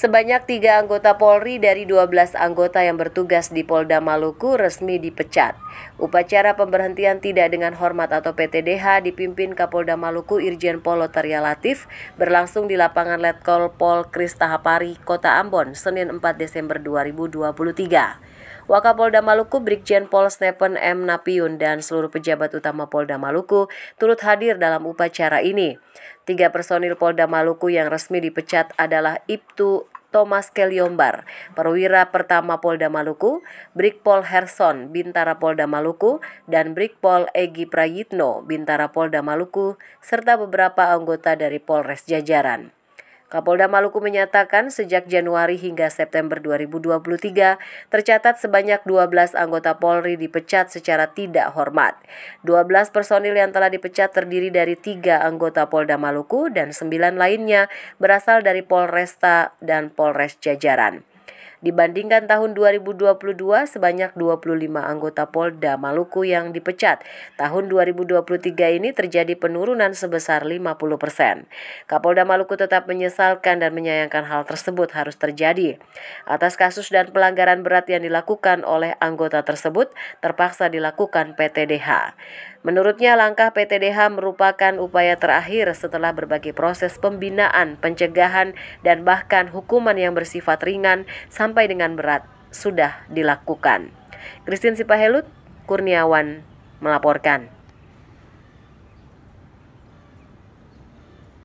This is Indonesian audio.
Sebanyak tiga anggota Polri dari 12 anggota yang bertugas di Polda Maluku resmi dipecat. Upacara pemberhentian tidak dengan hormat atau PTDH dipimpin Kapolda Maluku Irjen Pol Lotaria Latif berlangsung di lapangan Letkol Pol Kristahapari, Kota Ambon, Senin 4 Desember 2023. Wakapolda Maluku Brigjen Pol Stephen M. Napiun dan seluruh pejabat utama Polda Maluku turut hadir dalam upacara ini. Tiga personil Polda Maluku yang resmi dipecat adalah Iptu Thomas Keliombar, perwira pertama Polda Maluku, Brigpol Herson, Bintara Polda Maluku, dan Brigpol Egi Prayitno, Bintara Polda Maluku, serta beberapa anggota dari Polres Jajaran. Kapolda Maluku menyatakan sejak Januari hingga September 2023 tercatat sebanyak 12 anggota Polri dipecat secara tidak hormat. 12 personil yang telah dipecat terdiri dari tiga anggota Polda Maluku dan 9 lainnya berasal dari Polresta dan Polres Jajaran. Dibandingkan tahun 2022 sebanyak 25 anggota Polda Maluku yang dipecat. Tahun 2023 ini terjadi penurunan sebesar 50%. Kapolda Maluku tetap menyesalkan dan menyayangkan hal tersebut harus terjadi. Atas kasus dan pelanggaran berat yang dilakukan oleh anggota tersebut terpaksa dilakukan PTDH. Menurutnya langkah PTDH merupakan upaya terakhir setelah berbagai proses pembinaan, pencegahan, dan bahkan hukuman yang bersifat ringan sampai dengan berat sudah dilakukan. Christine Sipahelut, Kurniawan melaporkan.